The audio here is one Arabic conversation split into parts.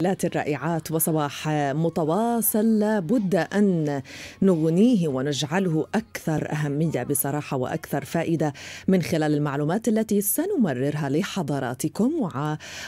الرحلات الرائعات وصباح متواصل لابد أن نغنيه ونجعله أكثر أهمية بصراحة وأكثر فائدة من خلال المعلومات التي سنمررها لحضراتكم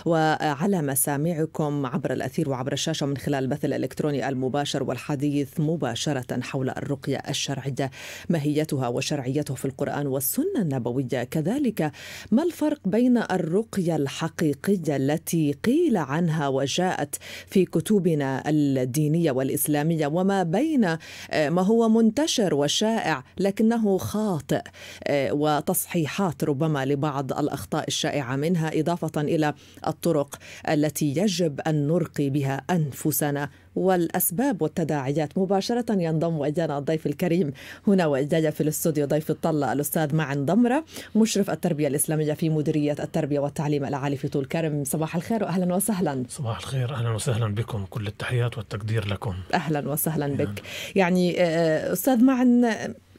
وعلى مسامعكم عبر الأثير وعبر الشاشة من خلال البث الإلكتروني المباشر والحديث مباشرة حول الرقية الشرعية ماهيتها وشرعيته في القرآن والسنة النبوية كذلك ما الفرق بين الرقية الحقيقية التي قيل عنها وجاء جاءت في كتبنا الدينيه والاسلاميه وما بين آه، ما هو منتشر وشائع لكنه خاطئ آه، وتصحيحات ربما لبعض الاخطاء الشائعه منها اضافه الى الطرق التي يجب ان نرقي بها انفسنا والأسباب والتداعيات مباشرة ينضم إلينا الضيف الكريم هنا وإلي في الاستوديو ضيف الطلة الأستاذ معن ضمرة مشرف التربية الإسلامية في مديرية التربية والتعليم العالي في طول كرم صباح الخير وأهلا وسهلا صباح الخير أهلا وسهلا بكم كل التحيات والتقدير لكم أهلا وسهلا نعم. بك يعني آه، آه، أستاذ معن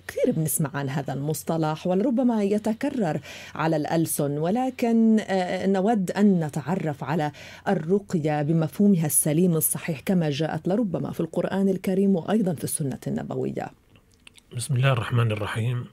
كثير بنسمع عن هذا المصطلح ولربما يتكرر على الألسن ولكن آه، نود أن نتعرف على الرقية بمفهومها السليم الصحيح كما جاءت لربما في القرآن الكريم وأيضا في السنة النبوية بسم الله الرحمن الرحيم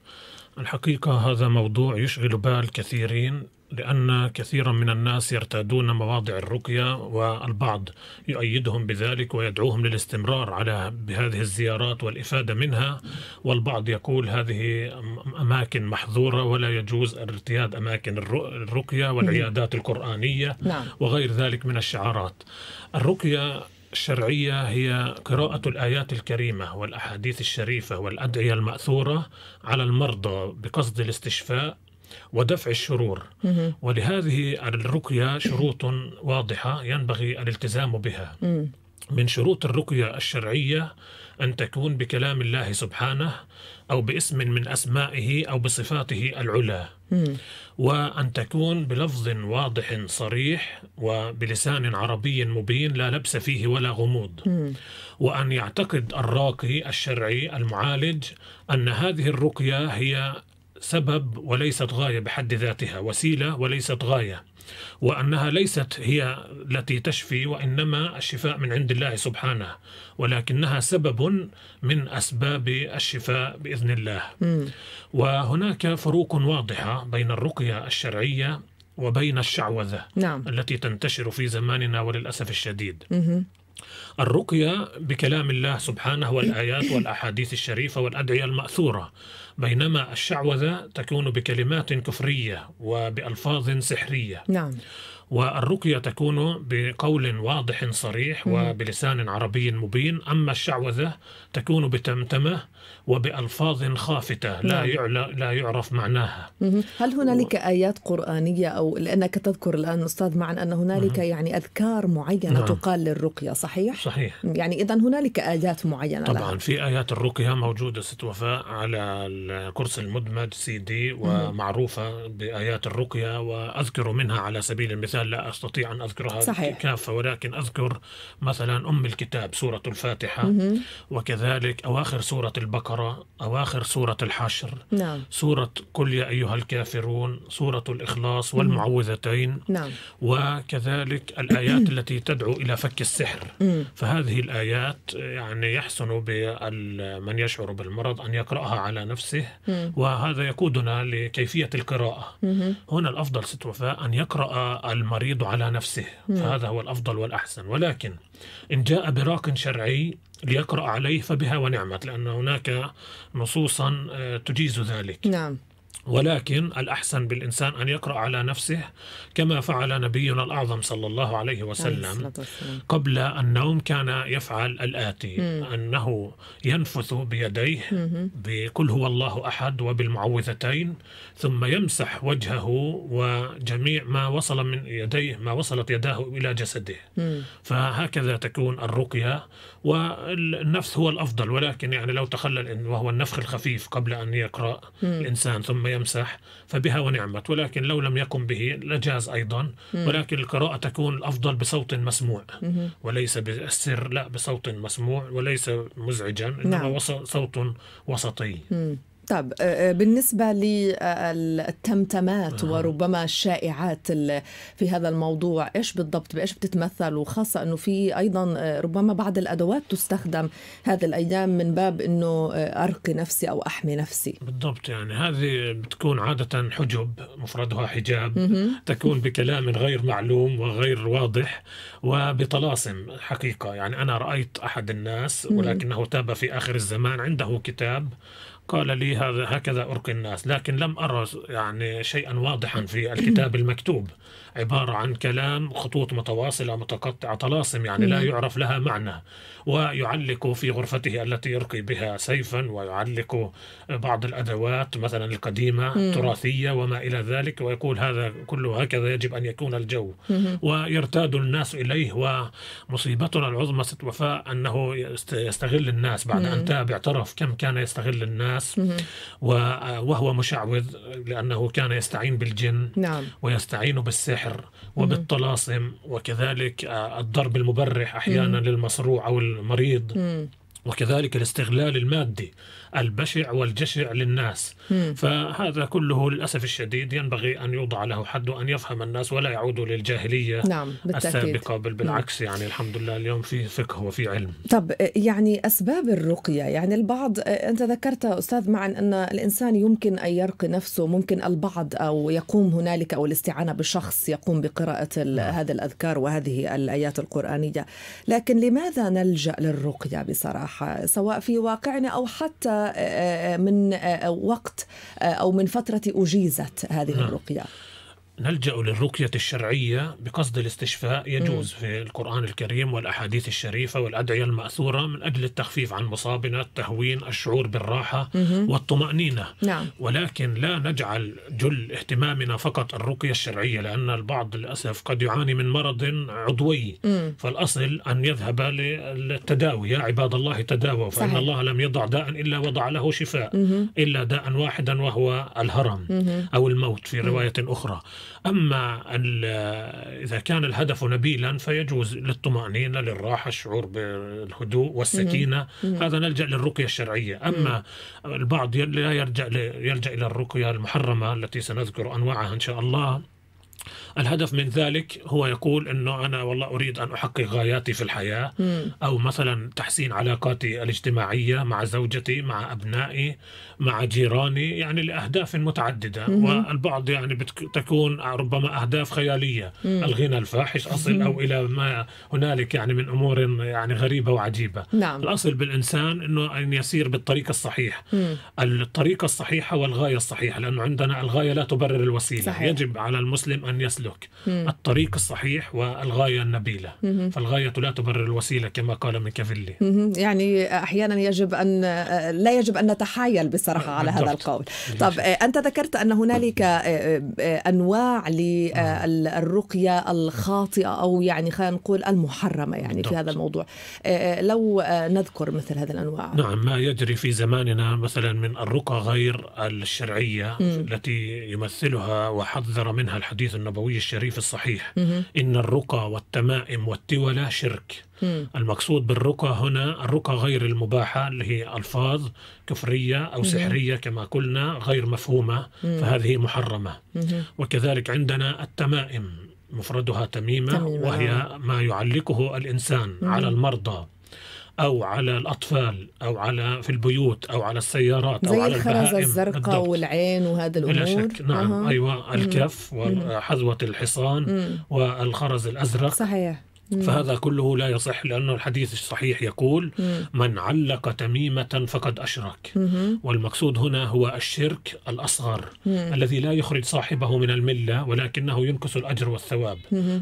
الحقيقة هذا موضوع يشغل بال كثيرين لأن كثيرا من الناس يرتادون مواضع الرقية والبعض يؤيدهم بذلك ويدعوهم للاستمرار على بهذه الزيارات والإفادة منها والبعض يقول هذه أماكن محظورة ولا يجوز ارتياد أماكن الرقية والعيادات القرآنية نعم. وغير ذلك من الشعارات الرقية الشرعية هي قراءة الآيات الكريمة والأحاديث الشريفة والأدعية المأثورة على المرضى بقصد الاستشفاء ودفع الشرور ولهذه الرقية شروط واضحة ينبغي الالتزام بها من شروط الرقية الشرعية أن تكون بكلام الله سبحانه أو باسم من أسمائه أو بصفاته العلى وأن تكون بلفظ واضح صريح وبلسان عربي مبين لا لبس فيه ولا غموض وأن يعتقد الراقي الشرعي المعالج أن هذه الرقية هي سبب وليست غايه بحد ذاتها وسيله وليست غايه وانها ليست هي التي تشفي وانما الشفاء من عند الله سبحانه ولكنها سبب من اسباب الشفاء باذن الله م. وهناك فروق واضحه بين الرقيه الشرعيه وبين الشعوذه نعم. التي تنتشر في زماننا وللاسف الشديد م. الرقيه بكلام الله سبحانه والايات والاحاديث الشريفه والادعيه الماثوره بينما الشعوذة تكون بكلمات كفرية وبألفاظ سحرية نعم والرقية تكون بقول واضح صريح وبلسان عربي مبين أما الشعوذة تكون بتمتمة وبألفاظ خافتة لا, نعم. يعلى لا يعرف معناها هل هنالك و... آيات قرآنية أو لأنك تذكر الآن أستاذ معا أن هنالك يعني أذكار معينة نعم. تقال للرقية صحيح؟ صحيح يعني إذا هنالك آيات معينة طبعا لها. في آيات الرقية موجودة ست وفاء على الكرسي المدمج سي دي ومعروفة بآيات الرقية وأذكر منها على سبيل المثال الرجال لا أستطيع أن أذكرها صحيح. كافة ولكن أذكر مثلا أم الكتاب سورة الفاتحة مم. وكذلك أواخر سورة البقرة أواخر سورة الحشر نعم. سورة قل يا أيها الكافرون سورة الإخلاص والمعوذتين نعم. وكذلك الآيات التي تدعو إلى فك السحر مم. فهذه الآيات يعني يحسن بمن يشعر بالمرض أن يقرأها على نفسه مم. وهذا يقودنا لكيفية القراءة هنا الأفضل ست وفاء أن يقرأ الم المريض على نفسه فهذا هو الأفضل والأحسن ولكن إن جاء براق شرعي ليقرأ عليه فبها ونعمت لأن هناك نصوصا آه، تجيز ذلك نعم ولكن الأحسن بالإنسان أن يقرأ على نفسه كما فعل نبينا الأعظم صلى الله عليه وسلم قبل النوم كان يفعل الآتي أنه ينفث بيديه بكل بقل هو الله أحد وبالمعوذتين ثم يمسح وجهه وجميع ما وصل من يديه ما وصلت يداه إلى جسده فهكذا تكون الرقية والنفس هو الأفضل ولكن يعني لو تخلل وهو النفخ الخفيف قبل أن يقرأ الإنسان ثم يمسح فبها ونعمت ولكن لو لم يقم به لجاز أيضا ولكن القراءة تكون الأفضل بصوت مسموع وليس بالسر لا بصوت مسموع وليس مزعجا إنما نعم. صوت وسطي مم. طب آه، آه، بالنسبة للتمتمات آه. وربما الشائعات في هذا الموضوع إيش بالضبط بإيش بتتمثل وخاصة أنه في أيضا آه، ربما بعض الأدوات تستخدم هذه الأيام من باب أنه أرقي نفسي أو أحمي نفسي بالضبط يعني هذه بتكون عادة حجب مفردها حجاب تكون بكلام غير معلوم وغير واضح وبطلاسم حقيقة يعني أنا رأيت أحد الناس ولكنه تاب في آخر الزمان عنده كتاب قال لي هذا هكذا أرقي الناس لكن لم أرى يعني شيئا واضحا في الكتاب المكتوب عبارة عن كلام خطوط متواصلة متقطعة طلاسم يعني لا يعرف لها معنى ويعلق في غرفته التي يرقي بها سيفا ويعلق بعض الأدوات مثلا القديمة التراثية وما إلى ذلك ويقول هذا كله هكذا يجب أن يكون الجو ويرتاد الناس إليه ومصيبتنا العظمى ست وفاء أنه يستغل الناس بعد أن تابع اعترف كم كان يستغل الناس الناس وهو مشعوذ لأنه كان يستعين بالجن نعم. ويستعين بالسحر وبالطلاسم وكذلك الضرب المبرح أحيانا للمصروع أو المريض وكذلك الاستغلال المادي البشع والجشع للناس فهذا كله للأسف الشديد ينبغي أن يوضع له حد وأن يفهم الناس ولا يعودوا للجاهلية نعم بالتأكيد. السابقة بل بالعكس نعم. يعني الحمد لله اليوم في فقه وفي علم طب يعني أسباب الرقية يعني البعض أنت ذكرت أستاذ معا أن الإنسان يمكن أن يرقي نفسه ممكن البعض أو يقوم هنالك أو الاستعانة بشخص يقوم بقراءة نعم. هذه الأذكار وهذه الآيات القرآنية لكن لماذا نلجأ للرقية بصراحة الصحة سواء في واقعنا أو حتى آه، آه، من آه، وقت أو من فترة أجيزت هذه نعم. الرقية نلجأ للرقية الشرعية بقصد الاستشفاء يجوز في القرآن الكريم والأحاديث الشريفة والأدعية المأثورة من أجل التخفيف عن مصابنا التهوين الشعور بالراحة والطمأنينة نعم. ولكن لا نجعل جل اهتمامنا فقط الرقية الشرعية لأن البعض للأسف قد يعاني من مرض عضوي فالأصل أن يذهب للتداوي يا عباد الله تداووا فإن صحيح. الله لم يضع داء إلا وضع له شفاء إلا داء واحدا وهو الهرم أو الموت في رواية أخرى أما إذا كان الهدف نبيلا فيجوز للطمأنينة للراحة الشعور بالهدوء والسكينة هذا نلجأ للرقية الشرعية أما البعض لا يرجع يلجأ إلى الرقية المحرمة التي سنذكر أنواعها إن شاء الله الهدف من ذلك هو يقول أنه أنا والله أريد أن أحقق غاياتي في الحياة أو مثلا تحسين علاقاتي الاجتماعية مع زوجتي مع أبنائي مع جيراني يعني لأهداف متعددة والبعض يعني بتكون ربما أهداف خيالية الغنى الفاحش أصل أو إلى ما هنالك يعني من أمور يعني غريبة وعجيبة نعم. الأصل بالإنسان أنه أن يسير بالطريق الصحيح م. الطريقة الصحيحة والغاية الصحيحة لأنه عندنا الغاية لا تبرر الوسيلة صحيح. يجب على المسلم أن يسلم يسلك مم. الطريق الصحيح والغاية النبيلة مم. فالغاية لا تبرر الوسيلة كما قال ميكافيلي يعني أحيانا يجب أن لا يجب أن نتحايل بصراحة على بالضبط. هذا القول طب آه، أنت ذكرت أن هنالك آه، آه، أنواع للرقية الخاطئة أو يعني خلينا نقول المحرمة يعني بالضبط. في هذا الموضوع لو نذكر مثل هذه الأنواع نعم ما يجري في زماننا مثلا من الرقى غير الشرعية مم. التي يمثلها وحذر منها الحديث النبوي النبوي الشريف الصحيح مم. إن الرقى والتمائم والتولى شرك مم. المقصود بالرقى هنا الرقى غير المباحة اللي هي ألفاظ كفرية أو سحرية كما قلنا غير مفهومة فهذه محرمة وكذلك عندنا التمائم مفردها تميمة وهي ما يعلقه الإنسان على المرضى او على الاطفال او على في البيوت او على السيارات او على الخرزه الزرقاء والعين وهذا الامور بلا شك نعم أه. ايوه الكف وحذوه الحصان والخرز الازرق صحيح فهذا كله لا يصح لأنه الحديث الصحيح يقول من علق تميمة فقد أشرك والمقصود هنا هو الشرك الأصغر الذي لا يخرج صاحبه من الملة ولكنه ينقص الأجر والثواب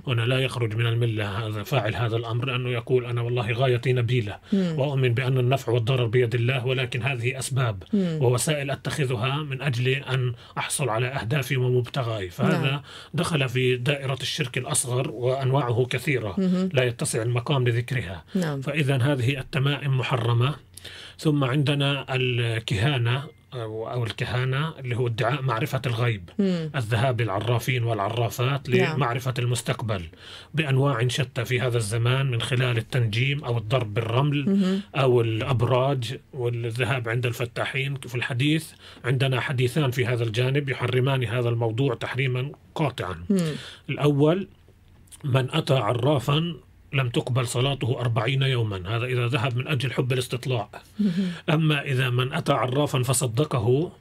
هنا لا يخرج من الملة هذا فاعل هذا الأمر لأنه يقول أنا والله غايتي نبيلة وأؤمن بأن النفع والضرر بيد الله ولكن هذه أسباب ووسائل أتخذها من أجل أن أحصل على أهدافي ومبتغاي فهذا نعم. دخل في دائرة الشرك الأصغر وأنواعه كثيرة لا يتسع المقام لذكرها نعم. فإذا هذه التمائم محرمة ثم عندنا الكهانة أو الكهانة اللي هو ادعاء معرفة الغيب مم. الذهاب للعرافين والعرافات نعم. لمعرفة نعم. المستقبل بأنواع شتى في هذا الزمان من خلال التنجيم أو الضرب بالرمل مم. أو الأبراج والذهاب عند الفتاحين في الحديث عندنا حديثان في هذا الجانب يحرمان هذا الموضوع تحريما قاطعا مم. الأول من أتى عرافا لم تقبل صلاته أربعين يوما هذا إذا ذهب من أجل حب الاستطلاع أما إذا من أتى عرافا فصدقه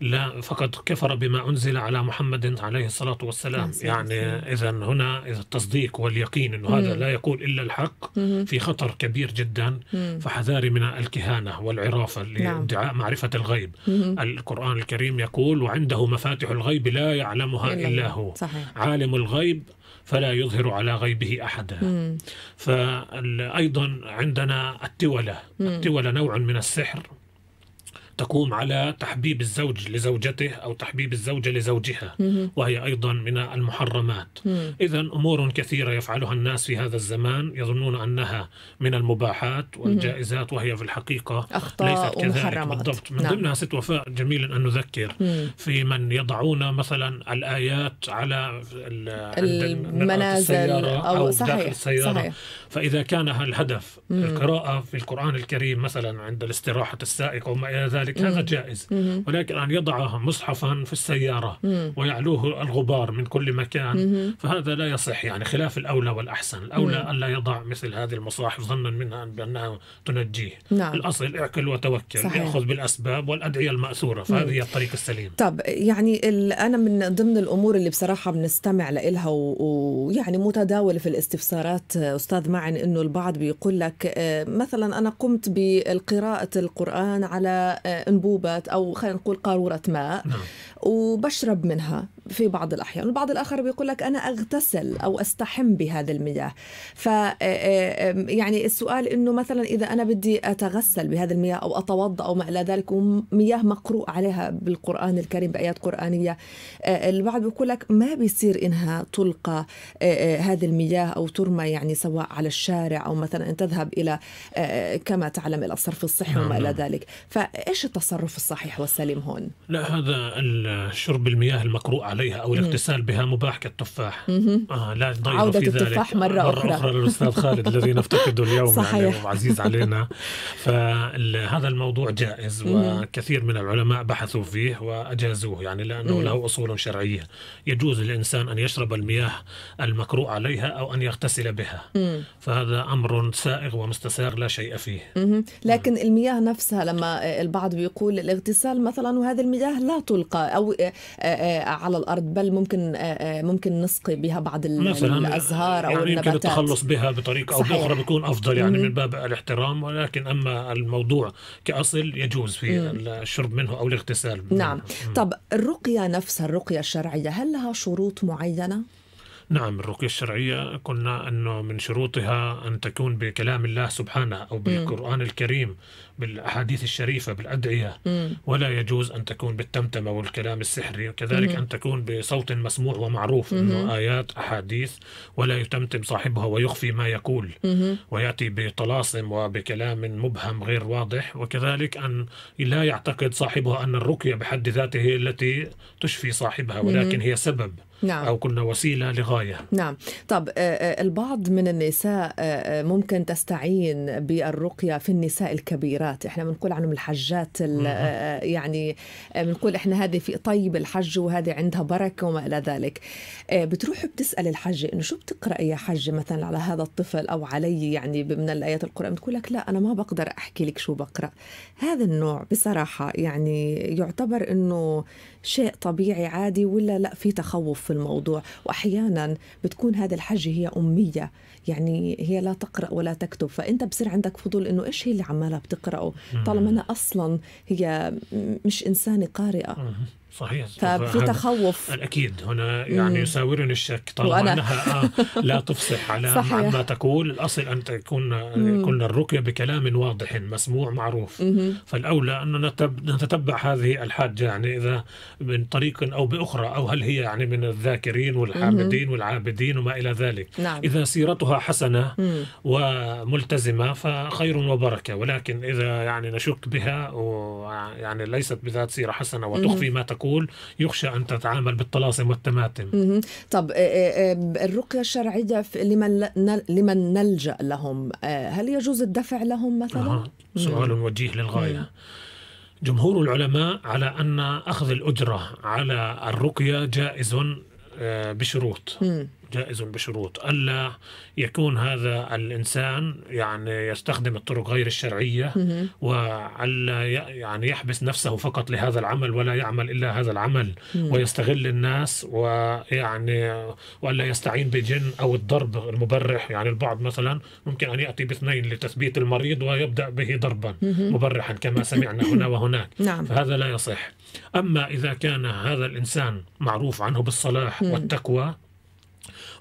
لا فقد كفر بما أنزل على محمد عليه الصلاة والسلام نعم، يعني إذا هنا إذا التصديق واليقين أنه هذا لا يقول إلا الحق في خطر كبير جدا فحذاري من الكهانة والعرافة نعم. لادعاء معرفة الغيب القرآن الكريم يقول وعنده مفاتح الغيب لا يعلمها إلا هو عالم الغيب فلا يظهر على غيبه أحدا فأيضا عندنا التولة التولة نوع من السحر تقوم على تحبيب الزوج لزوجته أو تحبيب الزوجة لزوجها وهي أيضا من المحرمات إذا أمور كثيرة يفعلها الناس في هذا الزمان يظنون أنها من المباحات والجائزات وهي في الحقيقة أخطاء ليست كذلك ومحرمات. بالضبط من نعم. ضمنها ست وفاء جميل أن نذكر في من يضعون مثلا الآيات على المنازل أو, أو صحيح. داخل السيارة صحيح. فإذا كان الهدف مم. القراءة في القرآن الكريم مثلا عند الاستراحة السائق وما إلى ذلك مم. هذا جائز مم. ولكن أن يضع مصحفا في السيارة مم. ويعلوه الغبار من كل مكان مم. فهذا لا يصح يعني خلاف الأولى والأحسن الأولى ألا يضع مثل هذه المصاحف ظنا منها بأنها تنجيه نعم. الأصل اعقل وتوكل صحيح. يأخذ بالأسباب والأدعية المأثورة فهذه هي الطريق السليم طب يعني أنا من ضمن الأمور اللي بصراحة بنستمع لإلها ويعني متداولة في الاستفسارات أستاذ مع عن انه البعض بيقول لك آه، مثلا انا قمت بقراءه القران على آه، انبوبه او خلينا نقول قاروره ماء نعم. وبشرب منها في بعض الأحيان والبعض الآخر بيقول لك أنا أغتسل أو أستحم بهذه المياه ف آه، آه، يعني السؤال أنه مثلا إذا أنا بدي أتغسل بهذه المياه أو أتوضأ أو ما إلى ذلك ومياه مقروء عليها بالقرآن الكريم بآيات قرآنية آه، البعض بيقول لك ما بيصير إنها تلقى هذه المياه أو ترمى يعني سواء على الشارع أو مثلا أن تذهب إلى كما تعلم إلى الصرف الصحي وما إلى نعم، نعم. ذلك فإيش التصرف الصحيح والسليم هون؟ لا هذا شرب المياه المقروء عليها او الاغتسال بها مباح كالتفاح آه لا عودة في ذلك التفاح مرة, مرة أخرى, أخرى للأستاذ خالد الذي نفتقده اليوم يعني، صحيح. يعني وعزيز علينا فهذا الموضوع جائز وكثير من العلماء بحثوا فيه وأجازوه يعني لأنه له أصول شرعية يجوز للإنسان أن يشرب المياه المكروه عليها أو أن يغتسل بها فهذا أمر سائغ ومستسار لا شيء فيه لكن المياه نفسها لما البعض بيقول الاغتسال مثلا وهذه المياه لا تلقى أو آه، آه، آه، على الارض بل ممكن آه، آه، ممكن نسقي بها بعض مثلا الازهار او يعني النباتات يمكن التخلص بها بطريقه او باخرى بيكون افضل يعني من باب الاحترام ولكن اما الموضوع كاصل يجوز في الشرب منه او الاغتسال نعم طب الرقيه نفسها الرقيه الشرعيه هل لها شروط معينه؟ نعم الرقية الشرعية قلنا أنه من شروطها أن تكون بكلام الله سبحانه أو بالقرآن م. الكريم بالأحاديث الشريفة بالأدعية م. ولا يجوز أن تكون بالتمتمة والكلام السحري وكذلك م. أن تكون بصوت مسموع ومعروف م. أنه آيات أحاديث ولا يتمتم صاحبها ويخفي ما يقول م. ويأتي بطلاسم وبكلام مبهم غير واضح وكذلك أن لا يعتقد صاحبها أن الرقية بحد ذاته التي تشفي صاحبها ولكن م. هي سبب نعم. أو كنا وسيلة لغاية نعم طب آه، آه، البعض من النساء آه، ممكن تستعين بالرقية في النساء الكبيرات احنا بنقول عنهم الحجات يعني بنقول احنا هذه في طيب الحج وهذه عندها بركة وما إلى ذلك بتروح بتسأل الحجة انه شو بتقرأ يا حجة مثلا على هذا الطفل أو علي يعني من الآيات القرآن بتقول لك لا أنا ما بقدر أحكي لك شو بقرأ هذا النوع بصراحة يعني يعتبر أنه شيء طبيعي عادي ولا لا في تخوف الموضوع واحيانا بتكون هذه الحاجه هي اميه يعني هي لا تقرا ولا تكتب فانت بصير عندك فضول انه ايش هي اللي عمالها بتقراه طالما انا اصلا هي مش انسانه قارئه صحيح ففي طيب، تخوف اكيد هنا يعني يساورني الشك طالما وأنا. انها آه، لا تفصح على ما عما تقول الاصل ان تكون آه، كنا الرقيه بكلام واضح مسموع معروف مم. فالاولى ان نتتبع هذه الحاجه يعني اذا من طريق او باخرى او هل هي يعني من الذاكرين والحامدين مم. والعابدين وما الى ذلك نعم. اذا سيرتها حسنه مم. وملتزمه فخير وبركه ولكن اذا يعني نشك بها ويعني ليست بذات سيره حسنه وتخفي ما تكون معقول يخشى أن تتعامل بالطلاسم والتماتم طب إيه، إيه، إيه، الرقية الشرعية لمن لمن نلجأ لهم آه، هل يجوز الدفع لهم مثلا؟ آه. سؤال وجيه للغاية مم. جمهور العلماء على أن أخذ الأجرة على الرقية جائز آه، بشروط مم. جائز بشروط ألا يكون هذا الإنسان يعني يستخدم الطرق غير الشرعية وألا يعني يحبس نفسه فقط لهذا العمل ولا يعمل إلا هذا العمل ويستغل الناس ويعني وألا يستعين بجن أو الضرب المبرح يعني البعض مثلا ممكن أن يأتي باثنين لتثبيت المريض ويبدأ به ضربا مبرحا كما سمعنا هنا وهناك نعم. فهذا لا يصح أما إذا كان هذا الإنسان معروف عنه بالصلاح والتقوى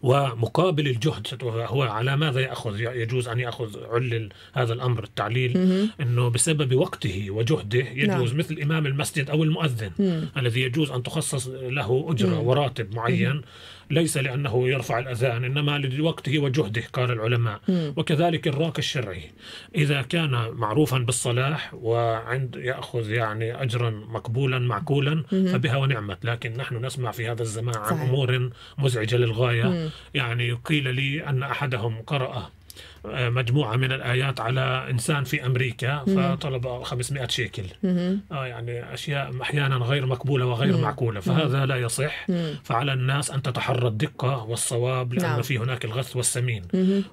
ومقابل الجهد هو على ماذا ياخذ يجوز ان ياخذ علل هذا الامر التعليل مم. انه بسبب وقته وجهده يجوز نعم. مثل امام المسجد او المؤذن مم. الذي يجوز ان تخصص له اجره مم. وراتب معين مم. ليس لأنه يرفع الأذان إنما لوقته وجهده قال العلماء م. وكذلك الراك الشرعي إذا كان معروفا بالصلاح وعند يأخذ يعني أجرا مقبولا معقولا فبها ونعمت لكن نحن نسمع في هذا الزمان عن صحيح. أمور مزعجة للغاية م. يعني قيل لي أن أحدهم قرأ آه، مجموعة من الآيات على إنسان في أمريكا فطلب 500 شيكل آه يعني أشياء أحيانا غير مقبولة وغير معقولة فهذا لا يصح فعلى الناس أن تتحرى الدقة والصواب لأن نعم. في هناك الغث والسمين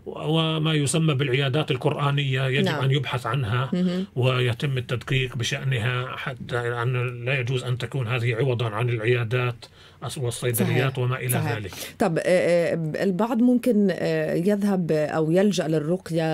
وما يسمى بالعيادات القرآنية يجب نعم. أن يبحث عنها ويتم التدقيق بشأنها حتى أن لا يجوز أن تكون هذه عوضا عن العيادات والصيدليات وما إلى صحيح. ذلك طب آه، آه، البعض ممكن آه، يذهب أو يلجأ للرقية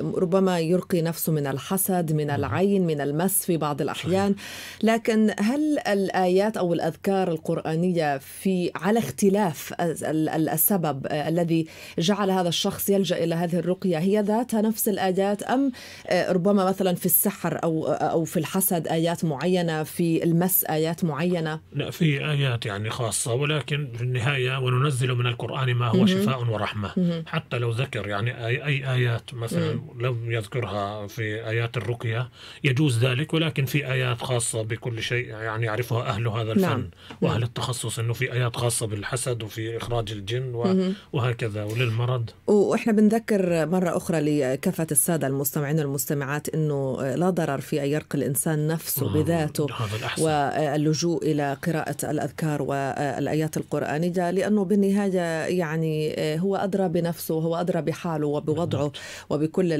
ربما يرقي نفسه من الحسد من العين من المس في بعض الأحيان صحيح. لكن هل الآيات أو الأذكار القرآنية في على اختلاف السبب الذي جعل هذا الشخص يلجأ إلى هذه الرقية هي ذاتها نفس الآيات أم ربما مثلا في السحر أو أو في الحسد آيات معينة في المس آيات معينة لا في آيات يعني خاصة ولكن في النهاية وننزل من القرآن ما هو شفاء ورحمة حتى لو ذكر يعني أي, أي آيات مثلا لم يذكرها في آيات الرقية يجوز ذلك ولكن في آيات خاصة بكل شيء يعني يعرفها أهل هذا الفن نعم. وأهل التخصص أنه في آيات خاصة بالحسد وفي إخراج الجن و... وهكذا وللمرض وإحنا بنذكر مرة أخرى لكافة السادة المستمعين والمستمعات أنه لا ضرر في أن يرقي الإنسان نفسه نعم. بذاته واللجوء إلى قراءة الأذكار و الآيات القرآنية لأنه بالنهاية يعني آه، هو أدرى بنفسه هو أدرى بحاله وبوضعه نعم. وبكل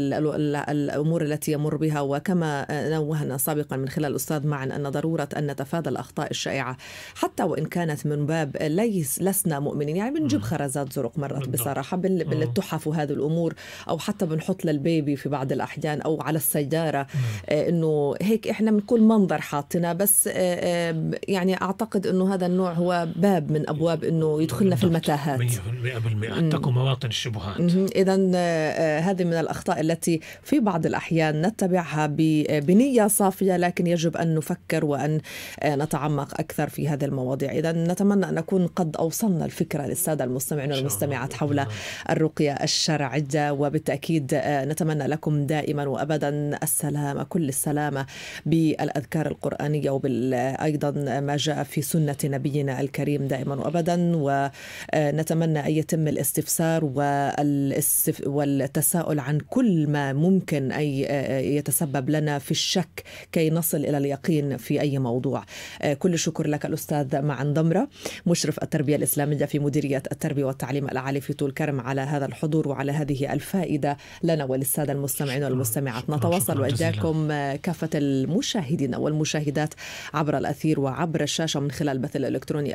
الأمور التي يمر بها وكما نوهنا سابقا من خلال الأستاذ معا أن ضرورة أن نتفادى الأخطاء الشائعة حتى وإن كانت من باب ليس لسنا مؤمنين يعني بنجيب نعم. خرزات زرق مرات بصراحة بالتحف نعم. وهذه الأمور أو حتى بنحط للبيبي في بعض الأحيان أو على السيارة آه، إنه هيك إحنا من كل منظر حاطنا بس آه، يعني أعتقد إنه هذا النوع هو باب من ابواب انه يدخلنا في نعم، المتاهات 100% اتقوا مواطن الشبهات اذا آه، آه، هذه من الاخطاء التي في بعض الاحيان نتبعها آه، بنيه صافيه لكن يجب ان نفكر وان نتعمق اكثر في هذه المواضيع اذا نتمنى ان نكون قد اوصلنا الفكره للساده المستمعين والمستمعات حول الرقيه الشرعيه وبالتاكيد نتمنى لكم دائما وابدا السلامه كل السلامه بالاذكار القرانيه وبال ايضا ما جاء في سنه نبينا الكريم دائما وابدا ونتمنى ان يتم الاستفسار والتساؤل عن كل ما ممكن ان يتسبب لنا في الشك كي نصل الى اليقين في اي موضوع. كل الشكر لك الاستاذ معن ضمره مشرف التربيه الاسلاميه في مديريه التربيه والتعليم العالي في طول كرم على هذا الحضور وعلى هذه الفائده لنا وللساده المستمعين والمستمعات. نتواصل واياكم كافه المشاهدين والمشاهدات عبر الاثير وعبر الشاشه من خلال البث الالكتروني